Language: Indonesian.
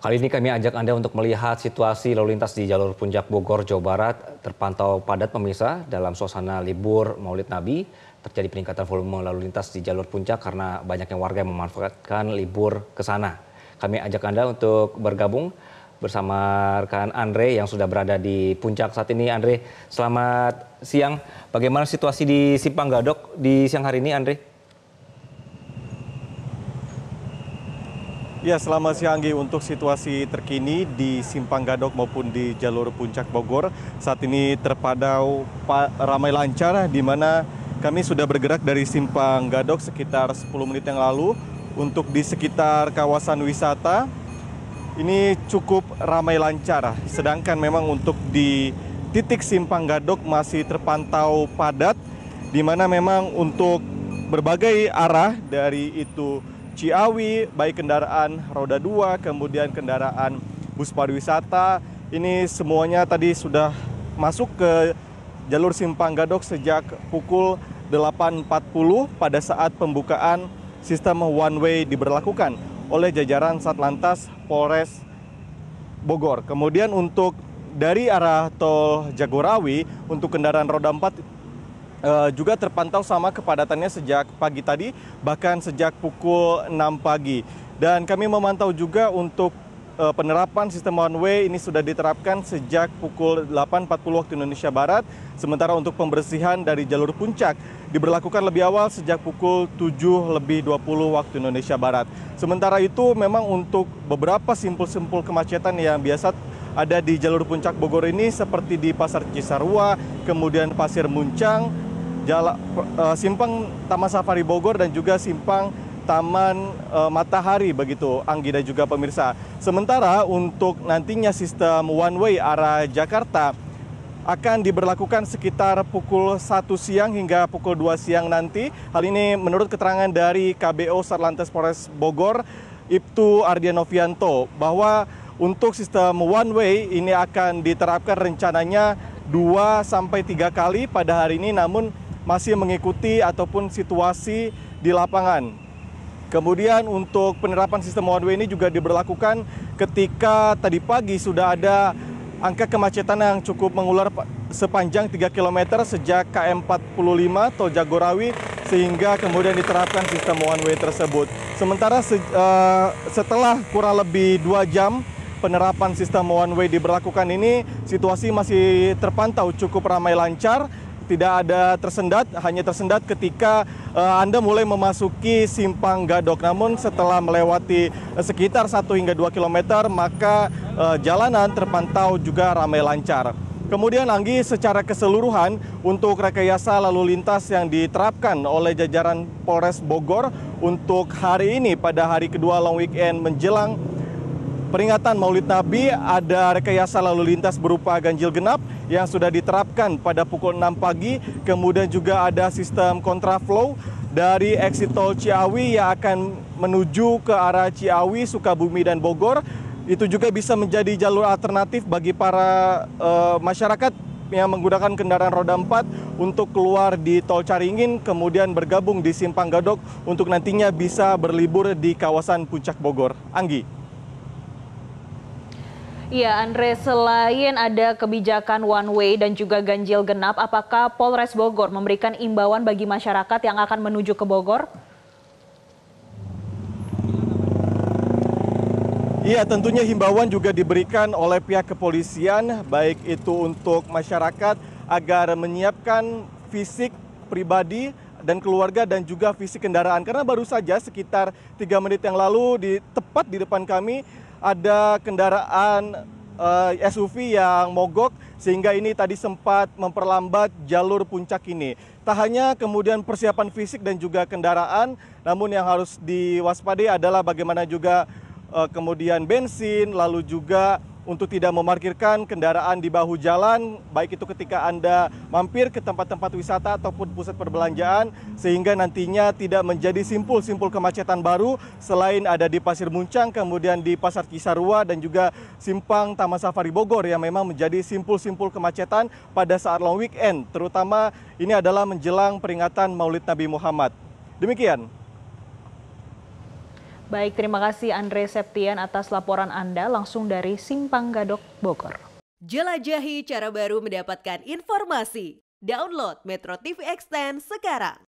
Kali ini kami ajak Anda untuk melihat situasi lalu lintas di jalur puncak Bogor, Jawa Barat terpantau padat pemirsa dalam suasana libur Maulid Nabi. Terjadi peningkatan volume lalu lintas di jalur puncak karena banyaknya warga yang memanfaatkan libur ke sana. Kami ajak Anda untuk bergabung bersama rekan Andre yang sudah berada di puncak saat ini. Andre, selamat siang. Bagaimana situasi di Simpang Gadok di siang hari ini, Andre? Ya, selamat siang Anggi. Untuk situasi terkini di Simpang Gadok maupun di jalur Puncak Bogor, saat ini terpadau ramai lancar di mana kami sudah bergerak dari Simpang Gadok sekitar 10 menit yang lalu untuk di sekitar kawasan wisata. Ini cukup ramai lancar, sedangkan memang untuk di titik Simpang Gadok masih terpantau padat, di mana memang untuk berbagai arah dari itu Ciawi, baik kendaraan roda 2, kemudian kendaraan bus pariwisata. Ini semuanya tadi sudah masuk ke jalur Simpang Gadok sejak pukul 8.40 pada saat pembukaan sistem one way diberlakukan oleh jajaran Satlantas Polres Bogor. Kemudian untuk dari arah tol Jagorawi untuk kendaraan roda 4 Eh, juga terpantau sama kepadatannya sejak pagi tadi, bahkan sejak pukul 6 pagi. Dan kami memantau juga untuk eh, penerapan sistem one way ini sudah diterapkan sejak pukul 8.40 waktu Indonesia Barat, sementara untuk pembersihan dari jalur puncak diberlakukan lebih awal sejak pukul 7 lebih 20 waktu Indonesia Barat. Sementara itu memang untuk beberapa simpul-simpul kemacetan yang biasa ada di jalur puncak Bogor ini seperti di Pasar Cisarua, kemudian Pasir Muncang, jala, uh, simpang Taman Safari Bogor dan juga simpang Taman uh, Matahari begitu Anggi dan juga pemirsa. Sementara untuk nantinya sistem one way arah Jakarta akan diberlakukan sekitar pukul 1 siang hingga pukul 2 siang nanti. Hal ini menurut keterangan dari KBO Sarlantas Polres Bogor, Ibtu Ardianovianto, bahwa untuk sistem one way ini akan diterapkan rencananya 2 sampai 3 kali pada hari ini namun masih mengikuti ataupun situasi di lapangan. Kemudian untuk penerapan sistem one way ini juga diberlakukan ketika tadi pagi sudah ada angka kemacetan yang cukup mengular sepanjang 3 km sejak KM45 Tol Jagorawi sehingga kemudian diterapkan sistem one way tersebut. Sementara se uh, setelah kurang lebih 2 jam penerapan sistem one way diberlakukan ini situasi masih terpantau cukup ramai lancar tidak ada tersendat, hanya tersendat ketika uh, Anda mulai memasuki simpang Gadok. Namun setelah melewati eh, sekitar 1 hingga 2 km, maka uh, jalanan terpantau juga ramai lancar. Kemudian Anggi secara keseluruhan untuk rekayasa lalu lintas yang diterapkan oleh jajaran Polres Bogor untuk hari ini pada hari kedua long weekend menjelang peringatan Maulid Nabi ada rekayasa lalu lintas berupa ganjil genap yang sudah diterapkan pada pukul 6 pagi. Kemudian juga ada sistem kontraflow dari exit tol Ciawi yang akan menuju ke arah Ciawi, Sukabumi, dan Bogor. Itu juga bisa menjadi jalur alternatif bagi para uh, masyarakat yang menggunakan kendaraan roda 4 untuk keluar di Tol Caringin kemudian bergabung di Simpang Gadok untuk nantinya bisa berlibur di kawasan Puncak Bogor. Anggi. Iya, Andre, selain ada kebijakan one way dan juga ganjil genap, apakah Polres Bogor memberikan imbauan bagi masyarakat yang akan menuju ke Bogor? Iya, tentunya himbauan juga diberikan oleh pihak kepolisian, baik itu untuk masyarakat agar menyiapkan fisik pribadi dan keluarga dan juga fisik kendaraan. Karena baru saja sekitar tiga menit yang lalu di tepat di depan kami ada kendaraan uh, eh, SUV yang mogok sehingga ini tadi sempat memperlambat jalur puncak ini. Tak hanya kemudian persiapan fisik dan juga kendaraan, namun yang harus diwaspadai adalah bagaimana juga uh, kemudian bensin, lalu juga untuk tidak memarkirkan kendaraan di bahu jalan, baik itu ketika Anda mampir ke tempat-tempat wisata ataupun pusat perbelanjaan, sehingga nantinya tidak menjadi simpul-simpul kemacetan baru selain ada di Pasir Muncang, kemudian di Pasar Kisarua dan juga Simpang Taman Safari Bogor yang memang menjadi simpul-simpul kemacetan pada saat long weekend, terutama ini adalah menjelang peringatan Maulid Nabi Muhammad. Demikian. Baik, terima kasih Andre Septian atas laporan Anda langsung dari Simpang Gadok, Bogor. Jelajahi cara baru mendapatkan informasi. Download Metro TV Extend sekarang.